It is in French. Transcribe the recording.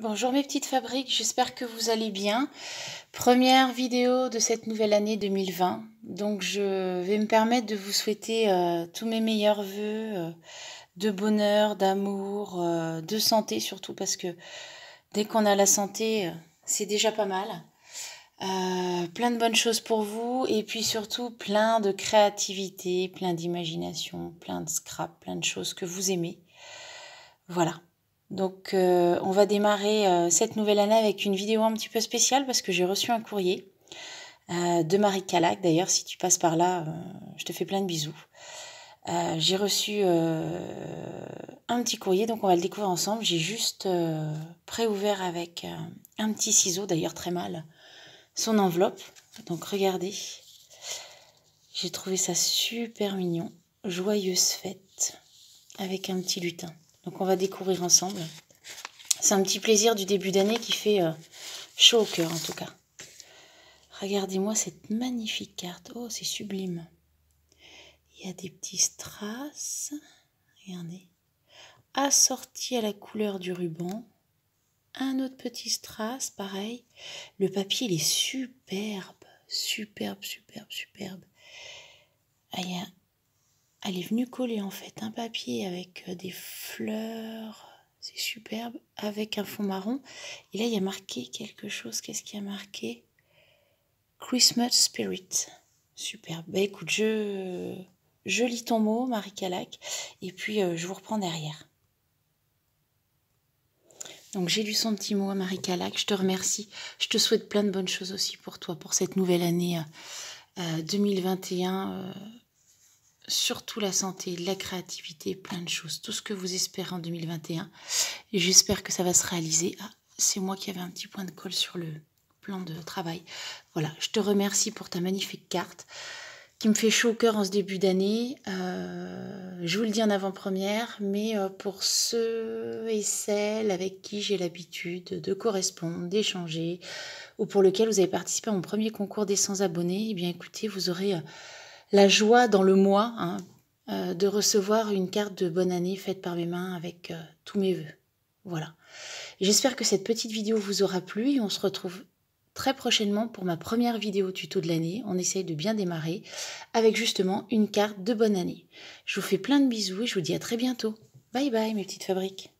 Bonjour mes petites fabriques, j'espère que vous allez bien. Première vidéo de cette nouvelle année 2020. Donc je vais me permettre de vous souhaiter euh, tous mes meilleurs voeux euh, de bonheur, d'amour, euh, de santé surtout parce que dès qu'on a la santé, c'est déjà pas mal. plein de bonnes choses pour vous et puis surtout plein de créativité, plein d'imagination, plein de scrap, plein de choses que vous aimez. Voilà. Donc euh, on va démarrer euh, cette nouvelle année avec une vidéo un petit peu spéciale parce que j'ai reçu un courrier euh, de Marie Calac. D'ailleurs, si tu passes par là, je te fais plein de bisous. j'ai reçu un petit courrier, donc on va le découvrir ensemble. J'ai juste préouvert avec un petit ciseau, d'ailleurs très mal, son enveloppe. Donc regardez, j'ai trouvé ça super mignon. Joyeuse fête avec un petit lutin. Donc on va découvrir ensemble. C'est un petit plaisir du début d'année qui fait euh, chaud au cœur en tout cas. Regardez-moi cette magnifique carte. Oh, c'est sublime. Il y a des petits strass. Regardez. Assorti à la couleur du ruban. Un autre petit strass, pareil. Le papier, il est superbe. Superbe, superbe, superbe. Ah, il y a elle est venue coller en fait un papier avec euh, des fleurs, c'est superbe, avec un fond marron. Et là, il y a marqué quelque chose. Qu'est-ce qui a marqué Christmas Spirit. Superbe. Bah écoute, je, je lis ton mot, Marie Calac, et puis euh, je vous reprends derrière. Donc j'ai lu son petit mot à Marie Calac, je te remercie. Je te souhaite plein de bonnes choses aussi pour toi, pour cette nouvelle année 2021. Euh, surtout la santé, la créativité, plein de choses, tout ce que vous espérez en 2021. j'espère que ça va se réaliser. Ah, c'est moi qui avais un petit point de colle sur le plan de travail. Voilà, je te remercie pour ta magnifique carte qui me fait chaud au cœur en ce début d'année. Euh, je vous le dis en avant-première, mais euh, pour ceux et celles avec qui j'ai l'habitude de correspondre, d'échanger, ou pour lesquels vous avez participé à mon premier concours des 100 abonnés, eh bien écoutez, vous aurez euh, la joie dans le moi hein, euh, de recevoir une carte de bonne année faite par mes mains avec euh, tous mes voeux. Voilà. J'espère que cette petite vidéo vous aura plu et on se retrouve très prochainement pour ma première vidéo tuto de l'année. On essaye de bien démarrer avec justement une carte de bonne année. Je vous fais plein de bisous et je vous dis à très bientôt. Bye bye mes petites fabriques.